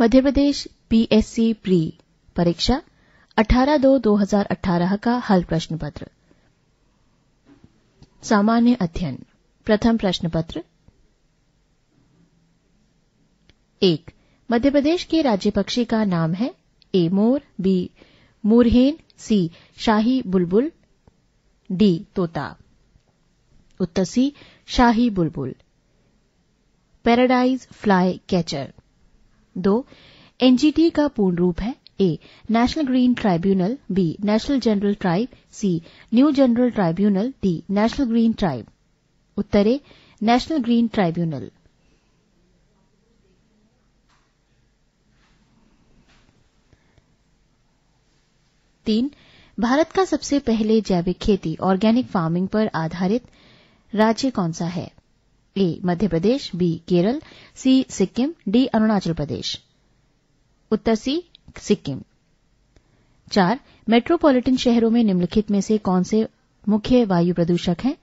मध्य प्रदेश PSC pre परीक्षा 18 दो 2018 का हल प्रश्न पत्र सामान्य अध्ययन प्रथम प्रश्न पत्र एक मध्य प्रदेश के राज्य पक्षी का नाम है ए मोर बी मुरहेन सी शाही बुलबुल डी तोता उत्तर सी शाही बुलबुल पैराडाइज फ्लाई कैचर दो एनजीटी का पूर्ण रूप है A national green tribunal B national general tribe C new general tribunal D national green tribe उत्तरे नेशनल ग्रीन ट्राइब्यूनल तीन भारत का सबसे पहले जैविक खेती ऑर्गेनिक फार्मिंग पर आधारित राज्य कौन सा है A Madhya Pradesh B Kerala C Sikkim D Arunachal Pradesh उत्तर सी सिक्किम चार मेट्रोपॉलिटन शहरों में निम्नलिखित में से कौन से मुख्य वायु प्रदूषक हैं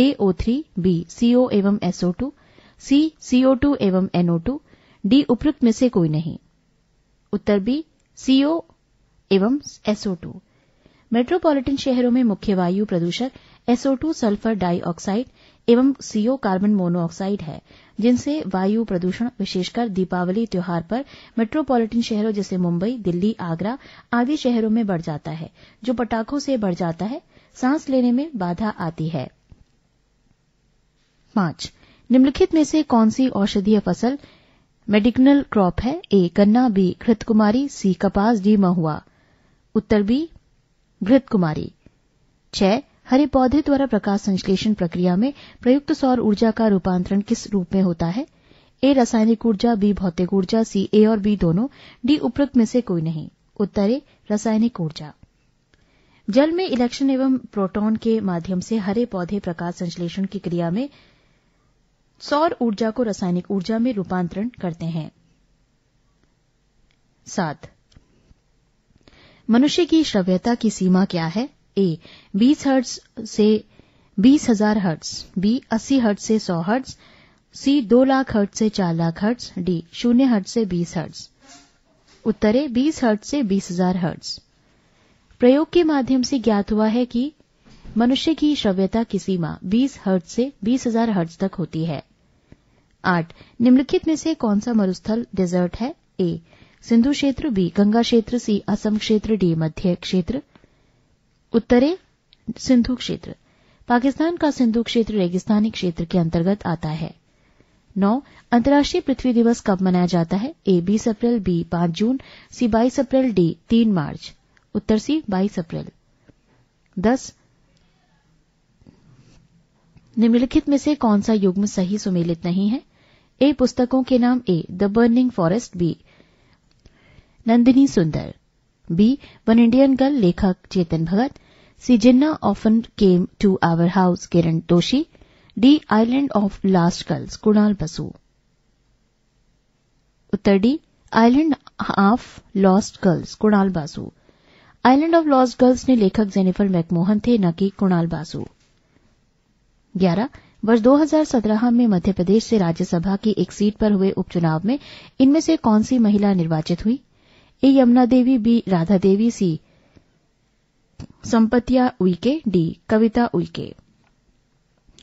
A O three B CO एवं SO two C CO two एवं एनओ टू डी उपयुक्त में से कोई नहीं उत्तर बी सीओ एवं एसओ टू मेट्रोपॉलिटन शहरों में मुख्य वायु प्रदूषक एसओ टू सल्फर डाइऑक्साइड एवं सीओ कार्बन मोनोऑक्साइड है जिनसे वायु प्रदूषण विशेषकर दीपावली त्योहार पर मेट्रोपॉलिटन शहरों जैसे मुंबई दिल्ली आगरा आदि शहरों में बढ़ जाता है जो पटाखों से बढ़ जाता है सांस लेने में बाधा आती है पांच निम्नलिखित में से कौन सी औषधीय फसल मेडिकनल क्रॉप है ए गन्ना बी घृतकुमारी सी कपास डी महुआ उत्तर बी घृतकुमारी छह हरे पौधे द्वारा प्रकाश संश्लेषण प्रक्रिया में प्रयुक्त सौर ऊर्जा का रूपांतरण किस रूप में होता है ए रासायनिक ऊर्जा बी भौतिक ऊर्जा सी ए और बी दोनों डी उपरोक्त में से कोई नहीं उत्तर ए रासायनिक ऊर्जा जल में इलेक्ट्रॉन एवं प्रोटॉन के माध्यम से हरे पौधे प्रकाश संश्लेषण की क्रिया में सौर ऊर्जा को रासायनिक ऊर्जा में रूपांतरण करते हैं सात मनुष्य की श्रव्यता की सीमा क्या है ए बीस हर्ट से बीस हजार हर्ट्स बी अस्सी हर्ट्ज से सौ हर्ट्स सी दो लाख हर्ट से चार लाख हर्ट्स डी शून्य हर्ट से बीस हर्ट्स उत्तर ए बीस हर्ट से बीस हजार हर्ट्स प्रयोग के माध्यम से ज्ञात हुआ है कि मनुष्य की श्रव्यता की सीमा 20 हर्ट से 20,000 हर्ट्ज तक होती है आठ निम्नलिखित में से कौन सा मरुस्थल डेजर्ट है ए सिंधु क्षेत्र बी गंगा क्षेत्र सी असम क्षेत्र डी मध्य क्षेत्र उत्तरे सिंधु क्षेत्र पाकिस्तान का सिंधु क्षेत्र रेगिस्तानी क्षेत्र के अंतर्गत आता है नौ अंतर्राष्ट्रीय पृथ्वी दिवस कब मनाया जाता है ए बीस अप्रैल बी पांच जून सी बाईस अप्रैल डी तीन मार्च उत्तर सी बाईस अप्रैल दस निम्नलिखित में से कौन सा युग्म सही सुमेलित नहीं है ए पुस्तकों के नाम A the burning forest B Nandini Sundar B one Indian girl लेखक Chetan Bhagat C Jinnah often came to our house Kiran Doshi D island of last girls Kunal Basu उत्तर D island of lost girls Kunal Basu island of lost girls ने लेखक जेनिफर मैकमोहन थे न कि कुणाल बासु ग्यारह वर्ष 2017 में मध्य प्रदेश से राज्यसभा की एक सीट पर हुए उपचुनाव में इनमें से कौन सी महिला निर्वाचित हुई A Yamuna Devi B Radha Devi C Sampatiya Uike D Kavita Uike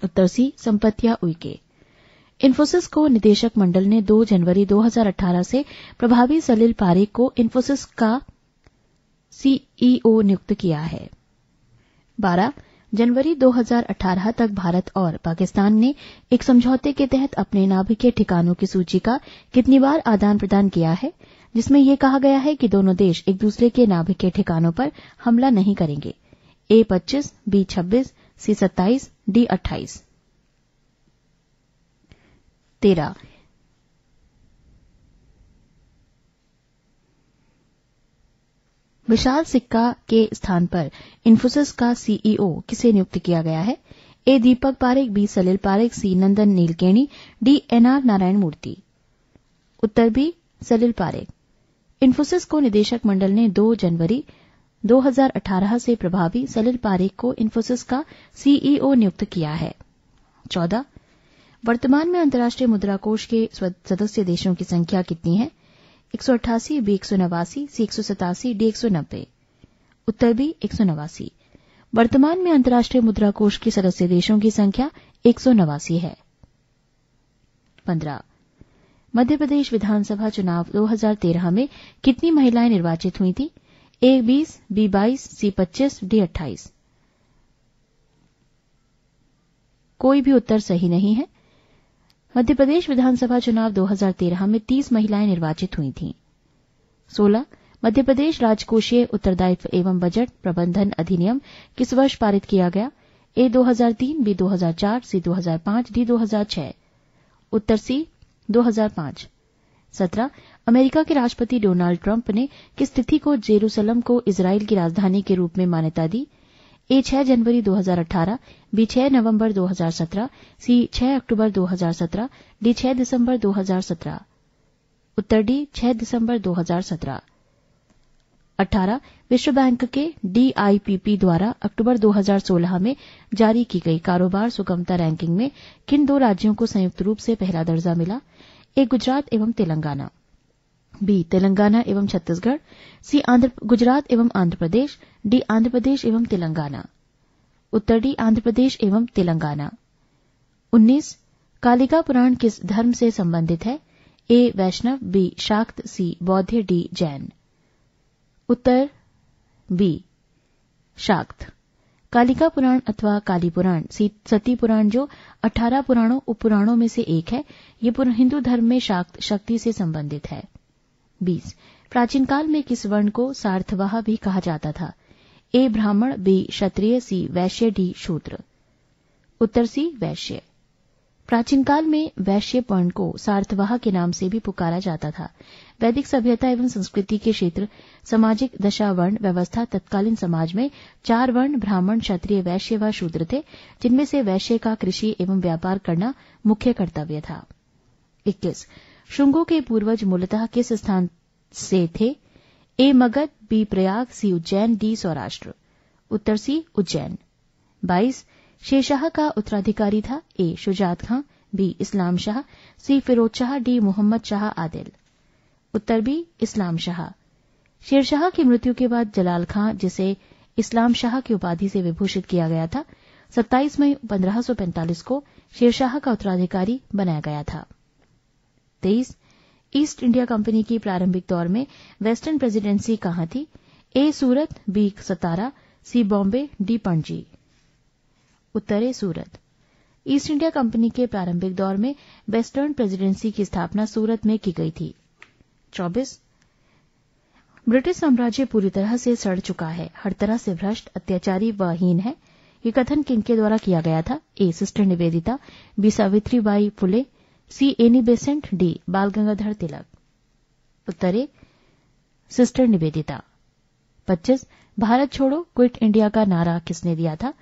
उत्तर सी संपत्तिया उइके इन्फोसिस को निदेशक मंडल ने 2 जनवरी 2018 से प्रभावी सलील पारेख को इन्फोसिस का सीईओ e नियुक्त किया है 12 जनवरी 2018 तक भारत और पाकिस्तान ने एक समझौते के तहत अपने नाभिकीय ठिकानों की सूची का कितनी बार आदान प्रदान किया है जिसमें यह कहा गया है कि दोनों देश एक दूसरे के नाभिक के ठिकानों पर हमला नहीं करेंगे ए पच्चीस बी छब्बीस सी सत्ताईस डी अट्ठाईस विशाल सिक्का के स्थान पर इन्फोसिस का सीईओ किसे नियुक्त किया गया है A Deepak Parekh B Salil Parekh C Nandan Nilekani D NR Narayana Murthy उत्तर बी सलिल पारेख इन्फोसिस को निदेशक मंडल ने 2 जनवरी 2018 से प्रभावी सलिल पारेख को इन्फोसिस का सीईओ e नियुक्त किया है चौदह वर्तमान में अंतर्राष्ट्रीय मुद्रा कोष के सदस्य देशों की संख्या कितनी है एक सौ अट्ठासी बी एक सौ नवासी सी एक सौ सतासी डी एक सौ नब्बे उत्तर बी एक सौ नवासी वर्तमान में अंतर्राष्ट्रीय मुद्रा कोष के सदस्य देशों की संख्या एक सौ नवासी है पंद्रह मध्य प्रदेश विधानसभा चुनाव 2013 में कितनी महिलाएं निर्वाचित हुई थी ए बीस बी बाईस सी पच्चीस डी अट्ठाईस कोई भी उत्तर सही नहीं है मध्य प्रदेश विधानसभा चुनाव 2013 में 30 महिलाएं निर्वाचित हुई थीं 16 मध्य प्रदेश राजकोषीय उत्तरदायित्व एवं बजट प्रबंधन अधिनियम किस वर्ष पारित किया गया ए 2003 बी 2004 सी 2005 डी 2006 उत्तर सी 2005 सत्रह अमेरिका के राष्ट्रपति डोनाल्ड ट्रंप ने किस तिथि को जेरूसलम को इसराइल की राजधानी के रूप में मान्यता दी ए छह जनवरी 2018 बी छह नवंबर 2017 सी छह अक्टूबर 2017 डी छह दिसंबर 2017 उत्तर डी 6 दिसंबर 2017 18 विश्व बैंक के डीआईपीपी द्वारा अक्टूबर 2016 में जारी की गई कारोबार सुगमता रैंकिंग में किन दो राज्यों को संयुक्त रूप से पहला दर्जा मिला ए गुजरात एवं तेलंगाना बी तेलंगाना एवं छत्तीसगढ़ सी आंध्र गुजरात एवं आंध्र प्रदेश डी आंध्र प्रदेश एवं तेलंगाना उत्तर डी आंध्र प्रदेश एवं तेलंगाना उन्नीस कालिका पुराण किस धर्म से संबंधित है ए वैष्णव बी शाक्त सी बौद्ध डी जैन उत्तर बी शाक्त कालिका पुराण अथवा काली पुराण सती पुराण जो अठारह पुराणों उपपुराणों में से एक है ये हिंदू धर्म में शाक्त शक्ति से संबंधित है बीस प्राचीन काल में किस वर्ण को सार्थवाह भी कहा जाता था ए ब्राह्मण बी क्षत्रिय सी वैश्य डी शूद्र उत्तर सी वैश्य प्राचीन काल में वैश्य पर्ण को सार्थवाह के नाम से भी पुकारा जाता था वैदिक सभ्यता एवं संस्कृति के क्षेत्र सामाजिक दशा वर्ण व्यवस्था तत्कालीन समाज में चार वर्ण ब्राह्मण क्षत्रिय वैश्य व शूद्र थे जिनमें से वैश्य का कृषि एवं व्यापार करना मुख्य कर्तव्य था इक्कीस श्रृंगों के पूर्वज मूलतः किस स्थान से थे A Magadh B Prayag C Ujjain D Saurashtra उत्तर सी उज्जैन बाईस शेर शाह का उत्तराधिकारी था A Shujat Khan B Islam Shah C Firoz Shah D Mohammad Shah Adil उत्तर बी इस्लाम शाह शेर शाह की मृत्यु के बाद जलाल खां जिसे इस्लाम शाह की उपाधि से विभूषित किया गया था 27 मई 1545 को शेर शाह का उत्तराधिकारी बनाया गया था तेईस ईस्ट इंडिया कंपनी की प्रारंभिक दौर में वेस्टर्न प्रेसिडेंसी कहां थी A Surat B Satara C Bombay D Panaji उत्तरे सूरत ईस्ट इंडिया कंपनी के प्रारंभिक दौर में वेस्टर्न प्रेसिडेंसी की स्थापना सूरत में की गई थी चौबीस ब्रिटिश साम्राज्य पूरी तरह से सड़ चुका है हर तरह से भ्रष्ट अत्याचारी व हीन है ये कथन किनके द्वारा किया गया था A sister Nivedita B Savitri Bai Phule C Annie Besant D Bal Gangadhar तिलक उत्तरे सिस्टर निवेदिता पच्चीस भारत छोड़ो क्विट इंडिया का नारा किसने दिया था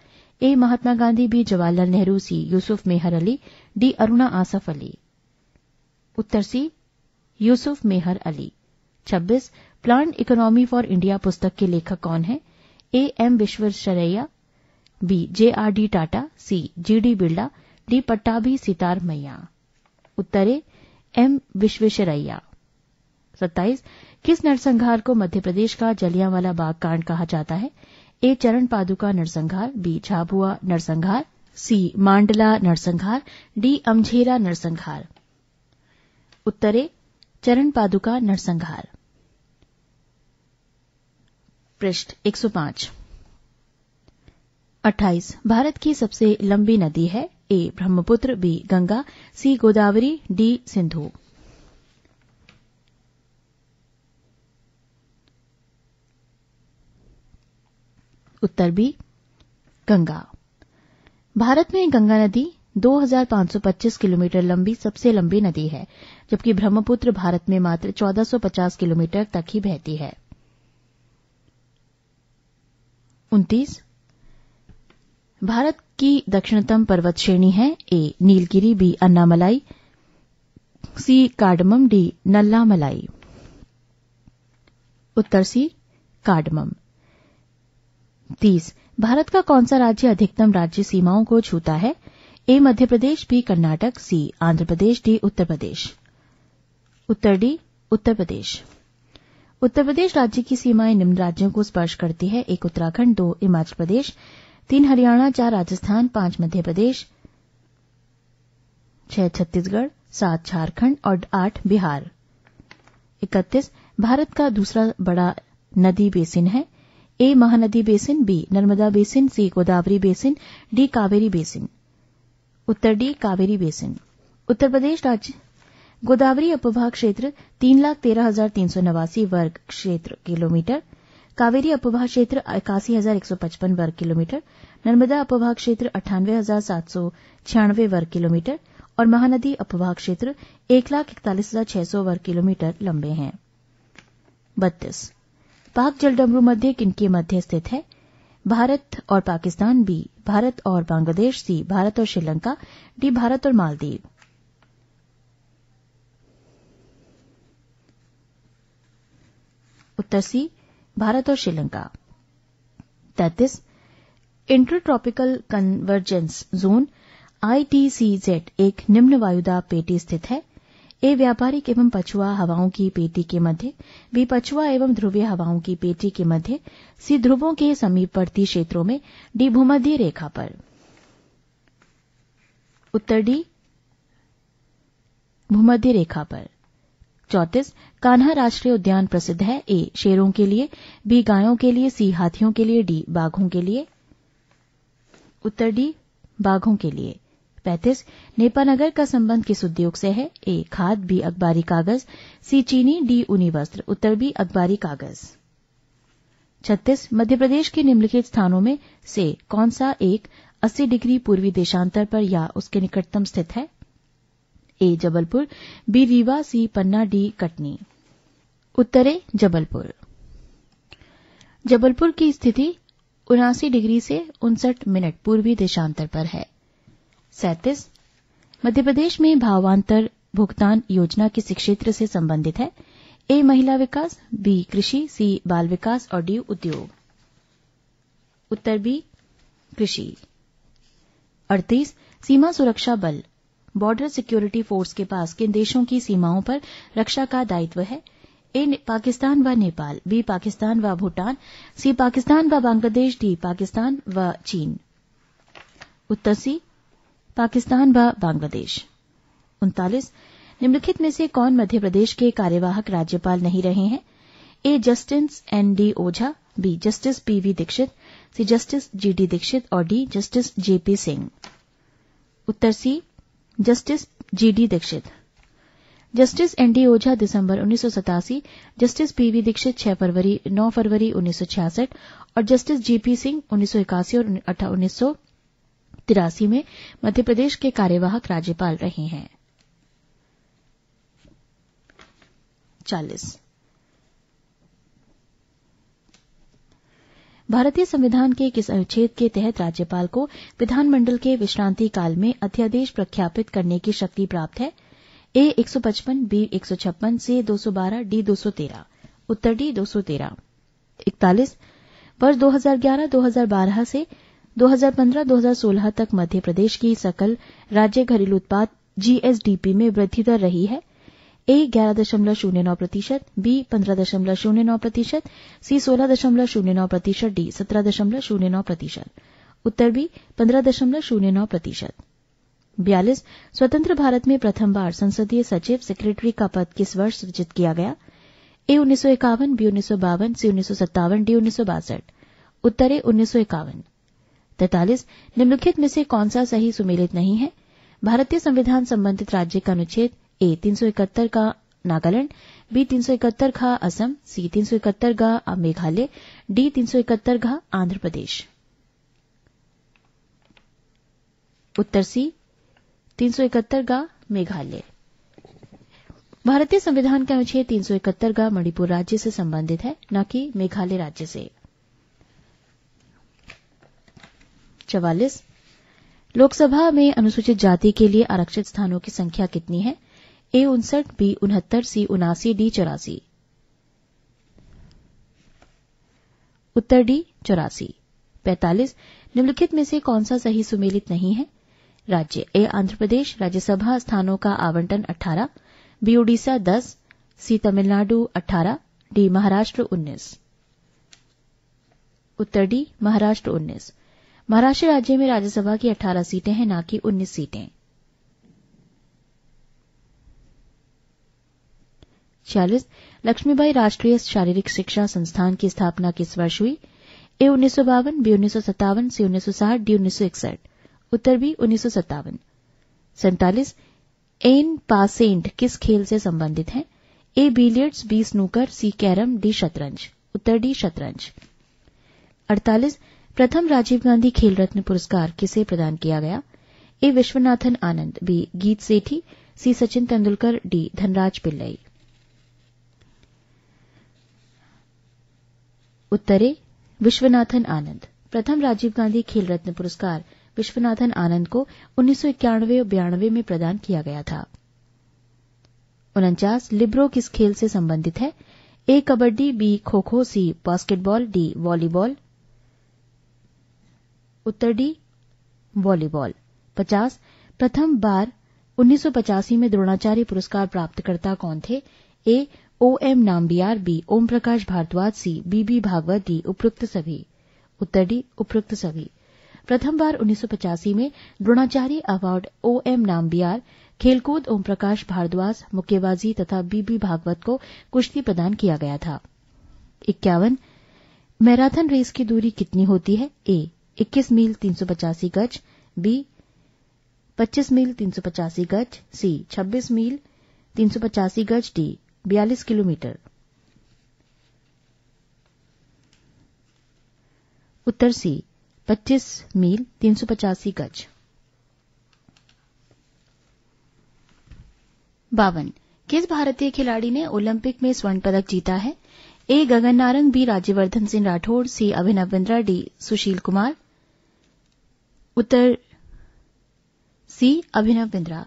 A Mahatma Gandhi B Jawaharlal Nehru C Yusuf Meher Ali D Aruna Asaf Ali उत्तर C Yusuf Meher Ali 26 planned economy for India पुस्तक के लेखक कौन है A M Visvesvaraya B J R D Tata C G D Birla D Pattabhi Sitaramayya उत्तरे एम विश्वेश्वरैया 27 किस नरसंहार को मध्य प्रदेश का जलियांवाला बाग कांड कहा जाता है ए चरण पादुका नरसंहार बी झाबुआ नरसंहार सी मांडला नरसंहार डी अमझेरा नरसंहार उत्तरे चरण पादुका नरसंहार पृष्ठ 105 28 भारत की सबसे लंबी नदी है A Brahmaputra B Ganga C Godavari D Sindhu उत्तर बी गंगा भारत में गंगा नदी 2525 किलोमीटर लंबी सबसे लंबी नदी है जबकि ब्रह्मपुत्र भारत में मात्र 1450 किलोमीटर तक ही बहती है भारत की दक्षिणतम पर्वत श्रेणी है A Nilgiri B Annamalai C cardamom D Nallamalai उत्तर सी कार्डमम तीस भारत का कौन सा राज्य अधिकतम राज्य सीमाओं को छूता है A Madhya Pradesh B Karnataka C Andhra Pradesh D Uttar Pradesh उत्तर डी उत्तर प्रदेश उत्तर प्रदेश राज्य की सीमाएं निम्न राज्यों को स्पर्श करती है एक उत्तराखंड दो हिमाचल प्रदेश तीन हरियाणा चार राजस्थान पांच मध्य प्रदेश छह छत्तीसगढ़ सात झारखंड और आठ बिहार इकतीस भारत का दूसरा बड़ा नदी बेसिन है A Mahanadi basin B Narmada basin C Godavari basin D Kaveri basin उत्तर डी कावेरी बेसिन उत्तर प्रदेश राज्य गोदावरी अपभाग क्षेत्र तीन लाख तेरह हजार तीन सौ नवासी वर्ग क्षेत्र किलोमीटर कावेरी अपभाग क्षेत्र इक्यासी हजार एक सौ पचपन वर्ग किलोमीटर नर्मदा अपभाग क्षेत्र अट्ठानवे हजार सात सौ छियानवे वर्ग किलोमीटर और महानदी अपभाग क्षेत्र एक लाख इकतालीस हजार छह सौ वर्ग किलोमीटर लंबे हैं बत्तीस पाक जलडमरू मध्य किनके मध्य स्थित है भारत और पाकिस्तान बी भारत और बांग्लादेश सी भारत और श्रीलंका डी भारत और मालदीव उत्तर सी भारत और श्रीलंका तैतीस इंटरट्रॉपिकल कन्वर्जेंस जोन आईटीसीजेड एक निम्न वायुदा पेटी स्थित है ए व्यापारिक एवं पछुआ हवाओं की पेटी के मध्य बी पछुआ एवं ध्रुवीय हवाओं की पेटी के मध्य सी ध्रुवों के समीपवर्ती क्षेत्रों में डी भूमध्य रेखा पर उत्तर डी भूमध्य रेखा पर चौतीस कान्हा राष्ट्रीय उद्यान प्रसिद्ध है ए शेरों के लिए बी गायों के लिए सी हाथियों के लिए डी बाघों के लिए उत्तर डी बाघों के लिए पैंतीस नेपानगर का संबंध किस उद्योग से है ए खाद बी अखबारी कागज सी चीनी डी ऊनी वस्त्र उत्तर बी अखबारी कागज छत्तीस मध्य प्रदेश के निम्नलिखित स्थानों में से कौन सा एक 80 डिग्री पूर्वी देशांतर पर या उसके निकटतम स्थित है A Jabalpur B Rewa C Panna D Katni उत्तरे जबलपुर जबलपुर की स्थिति उनासी डिग्री से उनसठ मिनट पूर्वी देशांतर पर है सैतीस मध्यप्रदेश में भावांतर भुगतान योजना किस क्षेत्र से संबंधित है ए महिला विकास बी कृषि सी बाल विकास और डी उद्योग उत्तर बी कृषि अड़तीस सीमा सुरक्षा बल बॉर्डर सिक्योरिटी फोर्स के पास किन देशों की सीमाओं पर रक्षा का दायित्व है ए पाकिस्तान व नेपाल बी पाकिस्तान व भूटान सी पाकिस्तान व बांग्लादेश डी पाकिस्तान व चीन उत्तर सी पाकिस्तान व बांग्लादेश उनतालीस निम्नलिखित में से कौन मध्य प्रदेश के कार्यवाहक राज्यपाल नहीं रहे हैं A justice N D Ojha B justice P V Dikshit C justice G D Dikshit और D justice J P Singh उत्तर C justice G D Dikshit justice N D Ojha दिसंबर उन्नीस जस्टिस पी वी दीक्षित 6 फरवरी 9 फरवरी 1966 और जस्टिस जीपी सिंह उन्नीस और उन्नीस तिरासी में मध्यप्रदेश के कार्यवाहक राज्यपाल रहे हैं भारतीय संविधान के किस अनुच्छेद के तहत राज्यपाल को विधानमंडल के विश्रांति काल में अध्यादेश प्रख्यापित करने की शक्ति प्राप्त है ए 155, बी 156, सी 212, डी 213, उत्तर डी 213, इकतालीस वर्ष 2011-2012 से 2015-2016 तक मध्य प्रदेश की सकल राज्य घरेलू उत्पाद जीएसडीपी में वृद्धि दर रही है ए ग्यारह दशमलव शून्य नौ प्रतिशत बी पन्द्रह दशमलव शून्य नौ प्रतिशत सी सोलह दशमलव शून्य नौ प्रतिशत डी सत्रह दशमलव शून्य नौ प्रतिशत उत्तर बी पन्द्रह दशमलव शून्य नौ प्रतिशत बयालीस स्वतंत्र भारत में प्रथम बार संसदीय सचिव सेक्रेटरी का पद किस वर्ष सृजित किया गया ए उन्नीस सौ इक्यावन बी उन्नीस सौ बावन सी उन्नीस सौ सत्तावन डी उन्नीस सौ बासठ उत्तर ए उन्नीस सौ इक्यावन तैतालीस निम्नलिखित में से कौन सा सही सुमेलित नहीं है भारतीय संविधान संबंधित राज्य का अनुच्छेद ए इकहत्तर का नागालैंड बी इकहत्तर का असम सी इकहत्तर का मेघालय डी इकहत्तर का आंध्र प्रदेश उत्तर सी 371 घा मेघालय भारतीय संविधान का अनुच्छेद इकहत्तर का मणिपुर राज्य से संबंधित है न कि मेघालय राज्य से चवालीस लोकसभा में अनुसूचित जाति के लिए आरक्षित स्थानों की संख्या कितनी है ए उनसठ बी उनहत्तर सी उनासी डी चौरासी उत्तर डी चौरासी पैंतालीस निम्नलिखित में से कौन सा सही सुमेलित नहीं है राज्य ए आंध्र प्रदेश राज्यसभा स्थानों का आवंटन 18 B Orissa 10 C Tamil Nadu 18 D Maharashtra 19 उत्तर डी महाराष्ट्र उन्नीस महाराष्ट्र राज्य में राज्यसभा की 18 सीटें हैं न कि 19 सीटें छियालीस लक्ष्मीबाई राष्ट्रीय शारीरिक शिक्षा संस्थान की स्थापना किस वर्ष हुई ए उन्नीस सौ बावन बी उन्नीस सौ सत्तावन सी उन्नीस सौ साठ डी उन्नीस सौ इकसठ उत्तर बी उन्नीस सौ सत्तावन सैतालीस एन पासेंट किस खेल से संबंधित है A billiards B snooker C carrom D शतरंज उत्तर डी शतरंज अड़तालीस प्रथम राजीव गांधी खेल रत्न पुरस्कार किसे प्रदान किया गया ए Viswanathan Anand B Geet Sethi C Sachin Tendulkar D Dhanraj Pillai उत्तरे विश्वनाथन आनंद प्रथम राजीव गांधी खेल रत्न पुरस्कार विश्वनाथन आनंद को उन्नीस सौ इक्यानवे बयानवे में प्रदान किया गया था उनचास लिब्रो किस खेल से संबंधित है ए kabaddi B kho kho C basketball D volleyball उत्तर डी वॉलीबॉल पचास प्रथम बार उन्नीस में द्रोणाचार्य पुरस्कार प्राप्तकर्ता कौन थे A O M Nambiar B Om Prakash Bhardwaj C B B Bhagwat D उपरोक्त सभी उत्तर डी उपरोक्त सभी प्रथम बार उन्नीस में Dronacharya award O M Nambiar खेलकूद ओम प्रकाश भारद्वाज मुक्केबाजी तथा बीबी भागवत को कुश्ती प्रदान किया गया था इक्यावन मैराथन रेस की दूरी कितनी होती है ए इक्कीस मील तीन सौ पचासी गज बी पच्चीस मील तीन सौ पचासी गज सी छब्बीस मील तीन पचासी गज डी बयालीस किलोमीटर उत्तर सी 25 मील 385 गज बावन किस भारतीय खिलाड़ी ने ओलंपिक में स्वर्ण पदक जीता है A Gagan Narang B Rajyavardhan Singh Rathore C Abhinav Bindra D Sushil Kumar उत्तर सी अभिनव बिंद्रा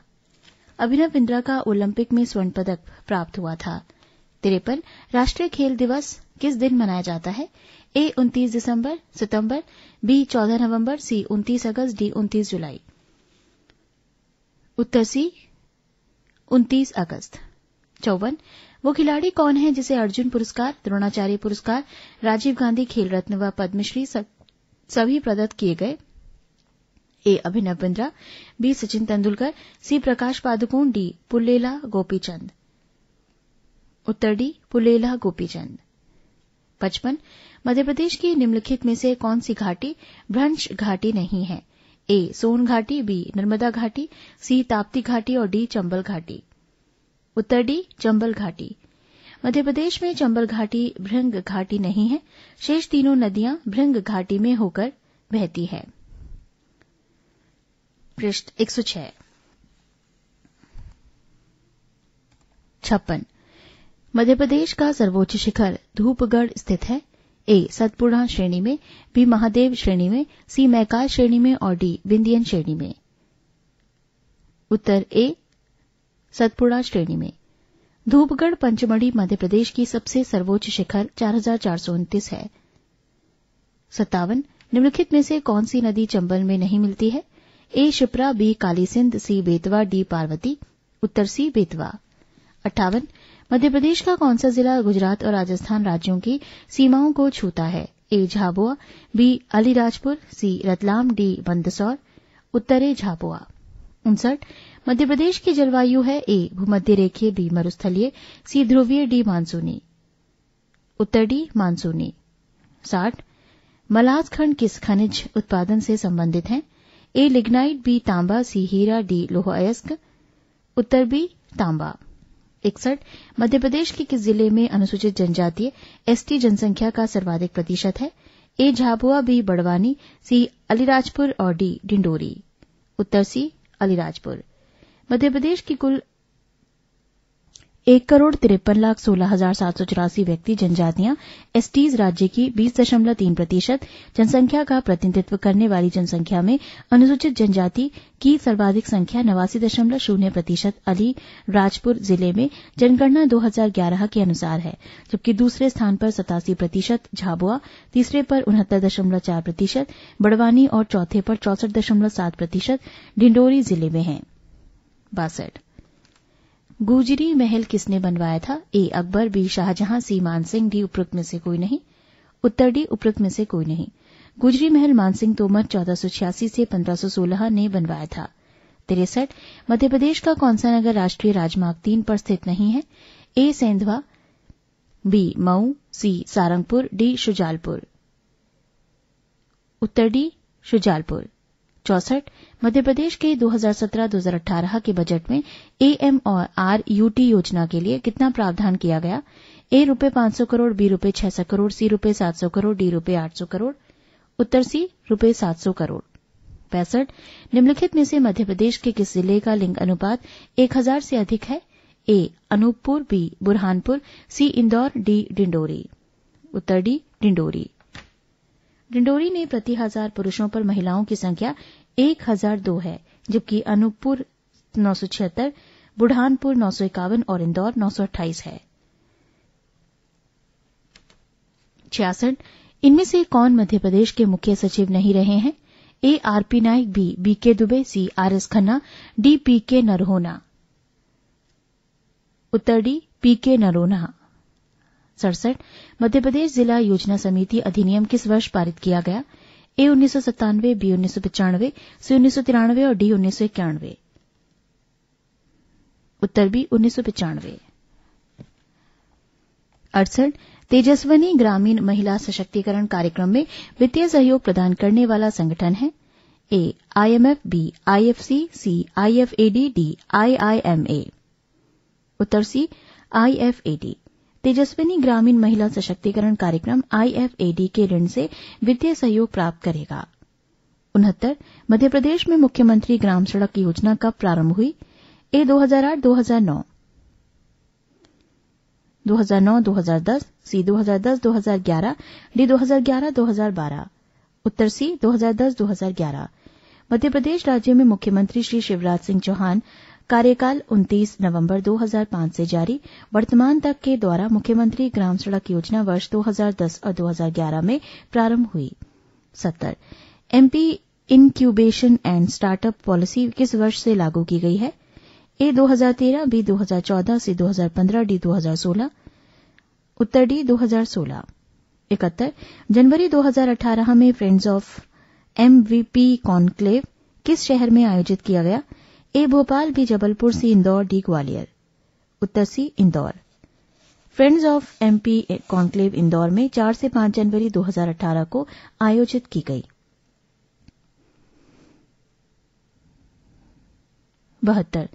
अभिनव बिंद्रा का ओलंपिक में स्वर्ण पदक प्राप्त हुआ था तिरपन राष्ट्रीय खेल दिवस किस दिन मनाया जाता है ए उनतीस दिसंबर सितंबर बी चौदह नवंबर सी उनतीस अगस्त डी 29 जुलाई उत्तर सी 29 अगस्त चौवन वो खिलाड़ी कौन है जिसे अर्जुन पुरस्कार द्रोणाचार्य पुरस्कार राजीव गांधी खेल रत्न व पद्मश्री सभी प्रदत्त किए गए A Abhinav Bindra B Sachin Tendulkar C Prakash Padukone D Pullela Gopichand उत्तर डी पुलेला गोपीचंद पचपन मध्यप्रदेश की निम्नलिखित में से कौन सी घाटी भ्रंश घाटी नहीं है ए सोन घाटी बी नर्मदा घाटी सी ताप्ती घाटी और डी चंबल घाटी उत्तर डी चंबल घाटी मध्य प्रदेश में चंबल घाटी भृंग घाटी नहीं है शेष तीनों नदियां भृंग घाटी में होकर बहती है पृष्ठ एक सौ छप्पन मध्यप्रदेश का सर्वोच्च शिखर धूपगढ़ स्थित है ए सतपुड़ा श्रेणी में बी महादेव श्रेणी में सी मैकाल श्रेणी में और डी विंध्यन श्रेणी में उत्तर ए सतपुड़ा श्रेणी में धूपगढ़ पंचमढ़ी मध्यप्रदेश की सबसे सर्वोच्च शिखर चार है सत्तावन निम्नलिखित में से कौन सी नदी चंबल में नहीं मिलती है A Shipra B Kalisindh C Betwa D Parvati उत्तर सी बेतवा अट्ठावन मध्य प्रदेश का कौन सा जिला गुजरात और राजस्थान राज्यों की सीमाओं को छूता है A Jhabua B Alirajpur C Ratlam D Mandsaur उत्तरे झाबुआ उनसठ मध्य प्रदेश की जलवायु है ए भूमध्य रेखीय बी मरुस्थलीय सी ध्रुवीय डी मानसूनी उत्तर डी मानसूनी साठ मलाज खंड किस खनिज उत्पादन से संबंधित हैं ए लिग्नाइट बी तांबा सी हीरा डी लोह अयस्क उत्तर बी तांबा इकसठ मध्य प्रदेश के किस जिले में अनुसूचित जनजातीय एसटी जनसंख्या का सर्वाधिक प्रतिशत है A Jhabua B Barwani C Alirajpur और डी डिंडोरी उत्तर सी अलीराजपुर मध्यप्रदेश की कुल एक करोड़ तिरपन लाख सोलह हजार सात सौ चौरासी व्यक्ति जनजातियां एसटीज राज्य की बीस दशमलव तीन प्रतिशत जनसंख्या का प्रतिनिधित्व करने वाली जनसंख्या में अनुसूचित जनजाति की सर्वाधिक संख्या नवासी दशमलव शून्य प्रतिशत अली राजपुर जिले में जनगणना दो हजार ग्यारह के अनुसार है जबकि दूसरे स्थान पर सतासी प्रतिशत झाबुआ तीसरे पर उनहत्तर दशमलव चार प्रतिशत बड़वानी और चौथे पर चौसठ दशमलव सात प्रतिशत डिंडोरी जिले में है गुजरी महल किसने बनवाया था A Akbar B Shah Jahan C Man Singh D उपरोक्त में से कोई नहीं उत्तर डी उपरोक्त में से कोई नहीं गुजरी महल मानसिंह तोमर छियासी से सोलह ने बनवाया था तिरसठ मध्यप्रदेश का कौन सा नगर राष्ट्रीय राजमार्ग तीन पर स्थित नहीं है A Sendhwa B Mhow C Sarangpur D Shujalpur उत्तर डी शुजालपुर चौसठ मध्य प्रदेश के 2017-2018 के बजट में एएम और आर यूटी योजना के लिए कितना प्रावधान किया गया ए रूपये पांच सौ करोड़ बी रूपये छह सौ करोड़ सी रूपये सात सौ करोड़ डी रूपये आठ सौ करोड़ उत्तर सी रूपये सात सौ करोड़ पैंसठ निम्नलिखित में से मध्य प्रदेश के किस जिले का लिंग अनुपात एक हजार से अधिक है A Anuppur B Burhanpur C Indore D Dindori उत्तर डी डिंडोरी डिंडोरी ने प्रति हजार पुरुषों पर महिलाओं की संख्या एक हजार दो है जबकि अनूपपुर नौ सौ छिहत्तर बुढ़ानपुर नौ सौ इक्यावन और इंदौर नौ सौ अट्ठाईस है इनमें से कौन मध्य प्रदेश के मुख्य सचिव नहीं रहे हैं ए आर पी नाइक भी B K Dubey C R S Khanna D P K Narhona उत्तर डी पी के नरोना सड़सठ मध्यप्रदेश जिला योजना समिति अधिनियम किस वर्ष पारित किया गया ए उन्नीस सौ सत्तानवे बी उन्नीस सौ पचानवे सी उन्नीस सौ तिरानवे और डी उन्नीस सौ इक्यानवे उत्तर बी उन्नीस सौ पचानवे अड़सठ तेजस्वनी ग्रामीण महिला सशक्तिकरण कार्यक्रम में वित्तीय सहयोग प्रदान करने वाला संगठन है A IMF B IFC C IFAD D IIMA उत्तर सी आईएफएडी तेजस्विनी ग्रामीण महिला सशक्तिकरण कार्यक्रम आईएफएडी के ऋण से वित्तीय सहयोग प्राप्त करेगा उनहत्तर मध्य प्रदेश में मुख्यमंत्री ग्राम सड़क योजना कब प्रारंभ हुई ए 2008 2009 2009-2010 सी 2010-2011 डी 2011-2012 उत्तर सी 2010-2011 मध्य प्रदेश राज्य में मुख्यमंत्री श्री शिवराज सिंह चौहान कार्यकाल 29 नवंबर 2005 से जारी वर्तमान तक के द्वारा मुख्यमंत्री ग्राम सड़क योजना वर्ष 2010 और 2011 में प्रारंभ हुई सत्तर MP incubation and startup policy किस वर्ष से लागू की गई है ए 2013 बी 2014 सी 2015 डी 2016 उत्तर डी 2016 इकहत्तर जनवरी 2018 में फ्रेंड्स ऑफ एमवीपी कॉन्क्लेव किस शहर में आयोजित किया गया A Bhopal B Jabalpur C Indore D Gwalior उत्तर C Indore friends of MP conclave Indore में 4 से 5 जनवरी 2018 को आयोजित की गई बहत्तर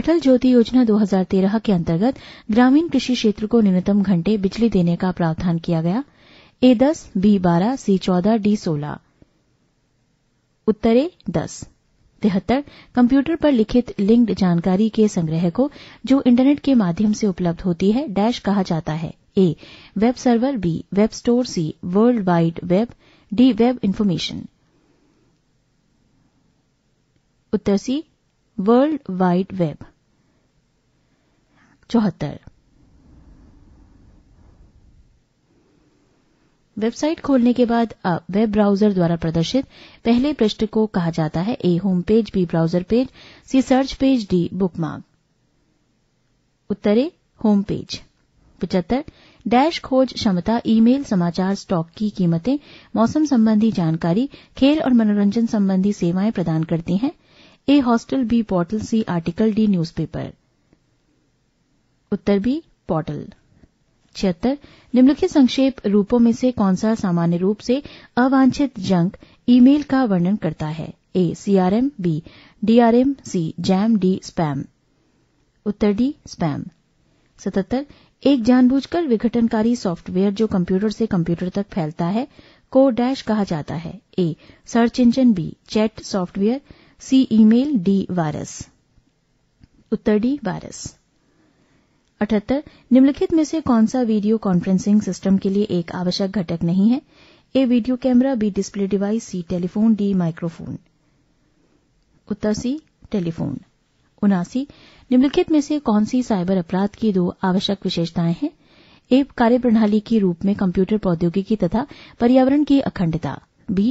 अटल ज्योति योजना 2013 के अंतर्गत ग्रामीण कृषि क्षेत्र को न्यूनतम घंटे बिजली देने का प्रावधान किया गया ए दस बी बारह सी चौदह डी सोलह उत्तरे दस तिहत्तर कंप्यूटर पर लिखित लिंक्ड जानकारी के संग्रह को जो इंटरनेट के माध्यम से उपलब्ध होती है डैश कहा जाता है A web server B web store C world wide web D web information उत्तर सी वर्ल्ड वाइड वेब चौहत्तर वेबसाइट खोलने के बाद अब वेब ब्राउजर द्वारा प्रदर्शित पहले पृष्ठ को कहा जाता है A home page B browser page C search page D bookmark उत्तरे होम पेज पचहत्तर डैश खोज क्षमता ईमेल समाचार स्टॉक की कीमतें मौसम संबंधी जानकारी खेल और मनोरंजन संबंधी सेवाएं प्रदान करती हैं A hostel B portal C article D newspaper उत्तर बी पोर्टल छिहत्तर निम्नलिखित संक्षेप रूपों में से कौन सा सामान्य रूप से अवांछित जंक ईमेल का वर्णन करता है A CRM B DRM C jam D spam उत्तर डी स्पैम सतहत्तर एक जानबूझकर विघटनकारी सॉफ्टवेयर जो कंप्यूटर से कंप्यूटर तक फैलता है को डैश कहा जाता है A search engine B chat software C email D virus उत्तर डी वायरस अठहत्तर निम्नलिखित में से कौन सा वीडियो कॉन्फ्रेंसिंग सिस्टम के लिए एक आवश्यक घटक नहीं है A video camera B display device C telephone D microphone उत्तर सी टेलीफोन उनासी निम्नलिखित में से कौन सी साइबर अपराध की दो आवश्यक विशेषताएं हैं ए कार्यप्रणाली के रूप में कंप्यूटर प्रौद्योगिकी तथा पर्यावरण की अखंडता बी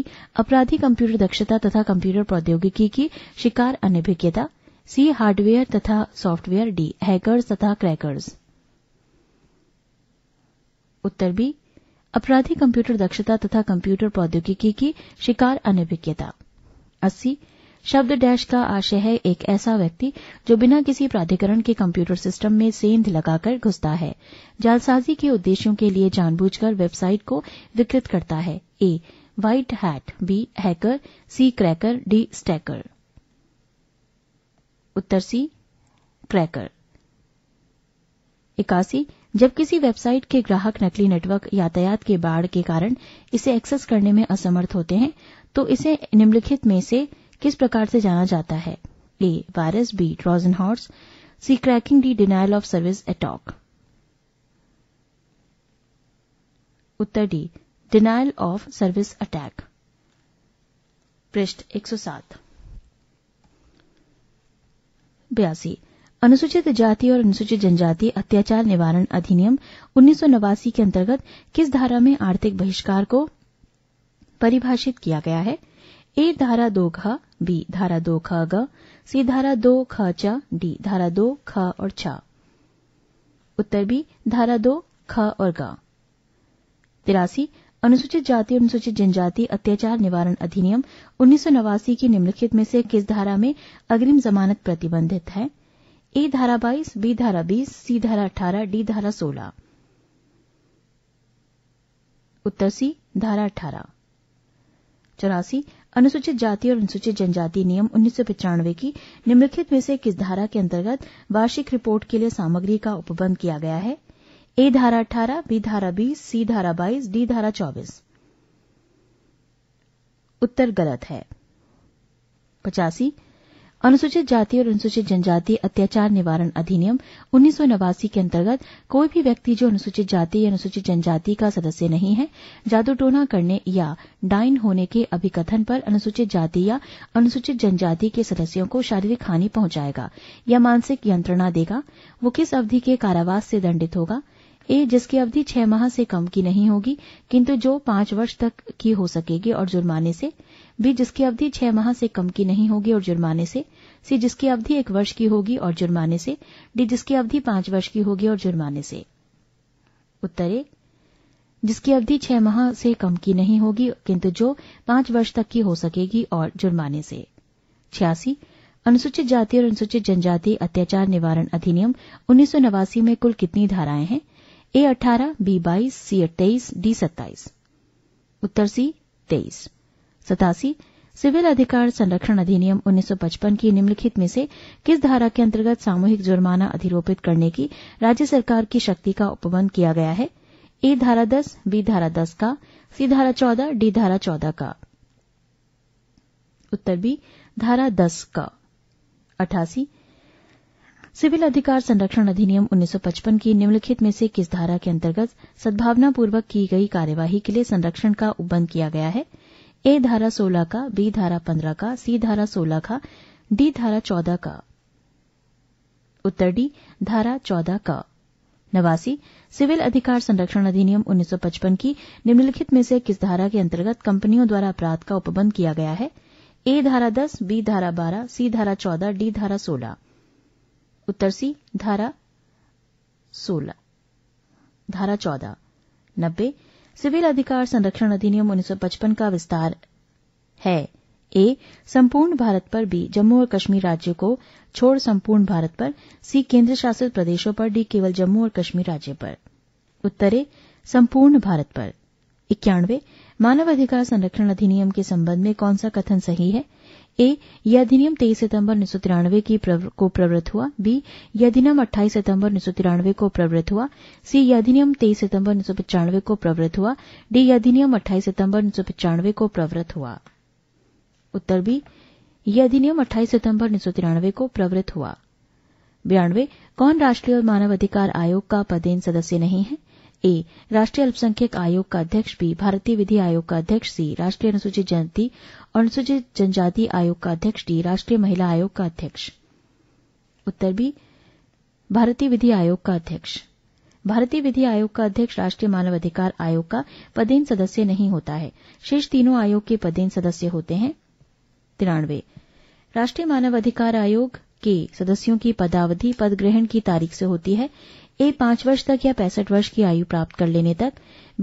अपराधी कंप्यूटर दक्षता तथा कंप्यूटर प्रौद्योगिकी की शिकार अनिभिज्ञता सी हार्डवेयर तथा सॉफ्टवेयर डी हैकर्स तथा क्रैकर्स उत्तर बी अपराधी कंप्यूटर दक्षता तथा कंप्यूटर प्रौद्योगिकी की शिकार अनभिज्ञता अस्सी शब्द डैश का आशय है एक ऐसा व्यक्ति जो बिना किसी प्राधिकरण के कंप्यूटर सिस्टम में सेंध लगाकर घुसता है जालसाजी के उद्देश्यों के लिए जानबूझकर वेबसाइट को विकृत करता है A white hat B hacker C cracker D stacker उत्तर सी क्रैकर इक्यासी जब किसी वेबसाइट के ग्राहक नकली नेटवर्क यातायात के बाढ़ के कारण इसे एक्सेस करने में असमर्थ होते हैं तो इसे निम्नलिखित में से किस प्रकार से जाना जाता है A virus B Trojan horse C cracking D denial of service attack उत्तर D denial of service attack पृष्ठ 107 बयासी अनुसूचित जाति और अनुसूचित जनजाति अत्याचार निवारण अधिनियम उन्नीस के अंतर्गत किस धारा में आर्थिक बहिष्कार को परिभाषित किया गया है ए धारा दो ख बी धारा दो ख ग सी धारा दो ख च डी धारा दो ख और छ उत्तर बी धारा दो ख और ग तिरासी अनुसूचित जाति और अनुसूचित जनजाति अत्याचार निवारण अधिनियम उन्नीस की निम्नलिखित में से किस धारा में अग्रिम जमानत प्रतिबंधित है ए धारा बाईस बी धारा बीस सी धारा अठारह डी धारा सोलह उत्तर सी धारा अठारह चौरासी अनुसूचित जाति और अनुसूचित जनजाति नियम उन्नीस की निम्नलिखित में से किस धारा के अंतर्गत वार्षिक रिपोर्ट के लिए सामग्री का उपबंध किया गया है ए धारा अठारह बी धारा बीस सी धारा बाईस डी धारा चौबीस उत्तर गलत है पचासी अनुसूचित जाति और अनुसूचित जनजाति अत्याचार निवारण अधिनियम उन्नीस के अंतर्गत कोई भी व्यक्ति जो अनुसूचित जाति या अनुसूचित जनजाति का सदस्य नहीं है टोना करने या डाइन होने के अभिकथन पर अनुसूचित जाति या अनुसूचित जनजाति के सदस्यों को शारीरिक हानि पहुंचाएगा या मानसिक यंत्रणा देगा वो किस अवधि के कारावास से दंडित होगा ए जिसकी अवधि छह माह से कम की नहीं होगी किंतु जो पांच वर्ष तक की हो सकेगी और जुर्माने से बी जिसकी अवधि छह माह से कम की नहीं होगी और जुर्माने से सी जिसकी अवधि एक वर्ष की होगी और जुर्माने से डी जिसकी अवधि पांच वर्ष की होगी और जुर्माने से उत्तर ए जिसकी अवधि छह माह से कम की नहीं होगी किंतु जो पांच वर्ष तक की हो सकेगी और जुर्माने से छियासी अनुसूचित जाति और अनुसूचित जनजाति अत्याचार निवारण अधिनियम उन्नीस में कुल कितनी धाराएं हैं ए अठारह बी बाईस सी अट्ठाईस डी सत्ताईस उत्तर सी तेईस सतासी सिविल अधिकार संरक्षण अधिनियम 1955 की निम्नलिखित में से किस धारा के अंतर्गत सामूहिक जुर्माना अधिरोपित करने की राज्य सरकार की शक्ति का उपबंध किया गया है ए धारा दस बी धारा दस का सी धारा चौदह डी धारा चौदह का उत्तर बी धारा दस का अठासी सिविल अधिकार संरक्षण अधिनियम 1955 की निम्नलिखित में से किस धारा के अंतर्गत सद्भावनापूर्वक की गई कार्यवाही के लिए संरक्षण का उपबंध किया गया है ए धारा 16 का बी धारा 15 का सी धारा 16 का डी धारा 14 का उत्तर डी धारा 14 का नवासी सिविल अधिकार संरक्षण अधिनियम 1955 की निम्नलिखित में से किस धारा के अंतर्गत कंपनियों द्वारा अपराध का उपबंध किया गया है ए धारा 10 बी धारा 12 सी धारा 14 डी धारा 16 उत्तरसी धारा सोलह धारा चौदह नब्बे सिविल अधिकार संरक्षण अधिनियम 1955 का विस्तार है ए संपूर्ण भारत पर बी जम्मू और कश्मीर राज्य को छोड़ संपूर्ण भारत पर सी केंद्र शासित प्रदेशों पर डी केवल जम्मू और कश्मीर राज्य पर उत्तरे संपूर्ण भारत पर इक्यानवे मानव अधिकार संरक्षण अधिनियम के संबंध में कौन सा कथन सही है ए यह अधिनियम तेईस सितंबर उन्नीस प्रव, को प्रवृत्त हुआ बी यह अधिनियम अट्ठाईस सितंबर उन्नीस को प्रवृत्त हुआ सी यह अधिनियम तेईस सितंबर उन्नीस को प्रवृत्त हुआ डी यह अधिनियम अट्ठाईस सितंबर उन्नीस को प्रवृत्त हुआ उत्तर बी यह अधिनियम अट्ठाईस सितंबर उन्नीस को प्रवृत्त हुआ बयानवे कौन राष्ट्रीय मानव अधिकार आयोग का पदेन सदस्य नहीं है ए राष्ट्रीय अल्पसंख्यक आयोग का अध्यक्ष बी भारतीय विधि आयोग का अध्यक्ष सी राष्ट्रीय अनुसूचित जनति और अनुसूचित जनजाति आयोग का अध्यक्ष डी राष्ट्रीय महिला आयोग का अध्यक्ष उत्तर बी भारतीय विधि आयोग का अध्यक्ष भारतीय विधि आयोग का अध्यक्ष राष्ट्रीय मानव अधिकार आयोग का पदेन सदस्य नहीं होता है शेष तीनों आयोग के पदेन सदस्य होते हैं तिरानवे राष्ट्रीय मानव अधिकार आयोग के सदस्यों की पदावधि पद ग्रहण की तारीख से होती है ए पांच वर्ष तक या पैंसठ वर्ष की आयु प्राप्त कर लेने तक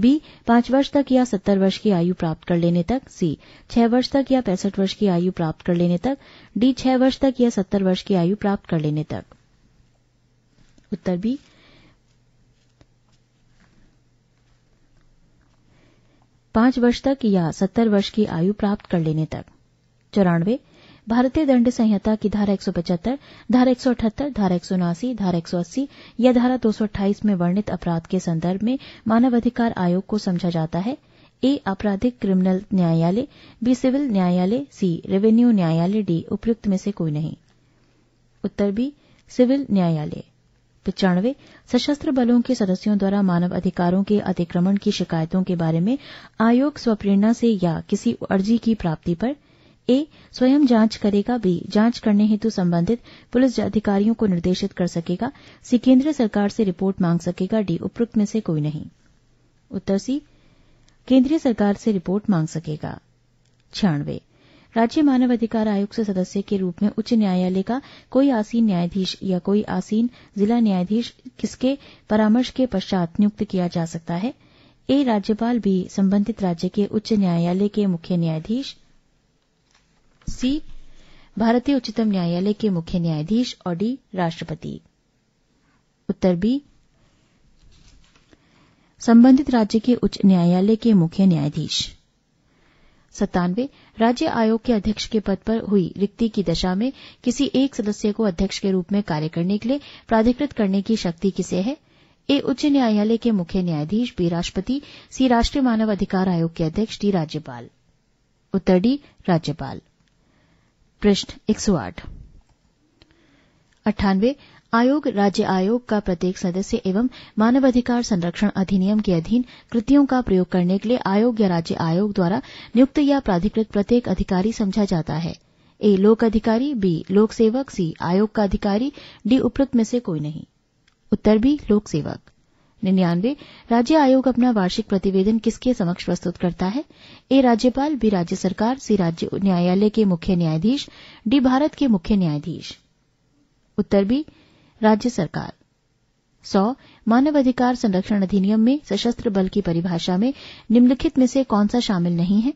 बी पांच वर्ष तक या सत्तर वर्ष की आयु प्राप्त कर लेने तक सी छह वर्ष तक या पैंसठ वर्ष की आयु प्राप्त कर लेने तक डी छह वर्ष तक या सत्तर वर्ष की आयु प्राप्त कर लेने तक उत्तर बी पांच वर्ष तक या सत्तर वर्ष की आयु प्राप्त कर लेने तक चौरानवे भारतीय दंड संहिता की धारा एक धारा एक धारा एक धारा एक या धारा दो में वर्णित अपराध के संदर्भ में मानवाधिकार आयोग को समझा जाता है ए आपराधिक क्रिमिनल न्यायालय बी सिविल न्यायालय सी रेवेन्यू न्यायालय डी उपयुक्त में से कोई नहीं उत्तर बी सिविल न्यायालय पचानवे सशस्त्र बलों के सदस्यों द्वारा मानव अधिकारों के अतिक्रमण की शिकायतों के बारे में आयोग स्वप्रेरणा से या किसी अर्जी की प्राप्ति पर ए स्वयं जांच करेगा बी जांच करने हेतु संबंधित पुलिस अधिकारियों को निर्देशित कर सकेगा सी केंद्र सरकार से रिपोर्ट मांग सकेगा डी उपरोक्त में से कोई नहीं उत्तर सी केंद्रीय सरकार से रिपोर्ट मांग सकेगा छियानवे राज्य मानव अधिकार आयोग से सदस्य के रूप में उच्च न्यायालय का कोई आसीन न्यायाधीश या कोई आसीन जिला न्यायाधीश किसके परामर्श के पश्चात नियुक्त किया जा सकता है ए राज्यपाल बी संबंधित राज्य के उच्च न्यायालय के मुख्य न्यायाधीश सी भारतीय उच्चतम न्यायालय के मुख्य न्यायाधीश और डी राष्ट्रपति उत्तर बी संबंधित राज्य के उच्च न्यायालय के मुख्य न्यायाधीश सत्तानवे राज्य आयोग के अध्यक्ष के पद पर हुई रिक्ति की दशा में किसी एक सदस्य को अध्यक्ष के रूप में कार्य करने के लिए प्राधिकृत करने की शक्ति किसे है ए उच्च न्यायालय के मुख्य न्यायाधीश बी राष्ट्रपति सी राष्ट्रीय मानव अधिकार आयोग के अध्यक्ष डी राज्यपाल उत्तर डी राज्यपाल पृष्ठ 108 अट्ठानवे आयोग राज्य आयोग का प्रत्येक सदस्य एवं मानवाधिकार संरक्षण अधिनियम के अधीन कृतियों का प्रयोग करने के लिए आयोग या राज्य आयोग द्वारा नियुक्त या प्राधिकृत प्रत्येक अधिकारी समझा जाता है ए लोक अधिकारी बी लोक सेवक सी आयोग का अधिकारी डी उपरोक्त में से कोई नहीं उत्तर बी लोक सेवक निन्यानवे राज्य आयोग अपना वार्षिक प्रतिवेदन किसके समक्ष प्रस्तुत करता है ए राज्यपाल बी राज्य सरकार सी राज्य न्यायालय के मुख्य न्यायाधीश डी भारत के मुख्य न्यायाधीश उत्तर बी राज्य सरकार सौ मानवाधिकार संरक्षण अधिनियम में सशस्त्र बल की परिभाषा में निम्नलिखित में से कौन सा शामिल नहीं है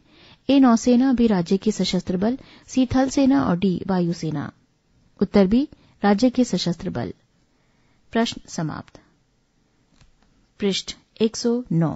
ए नौसेना बी राज्य की सशस्त्र बल सी थल सेना और डी वायुसेना उत्तर बी राज्य के सशस्त्र बल प्रश्न समाप्त पृष्ठ 109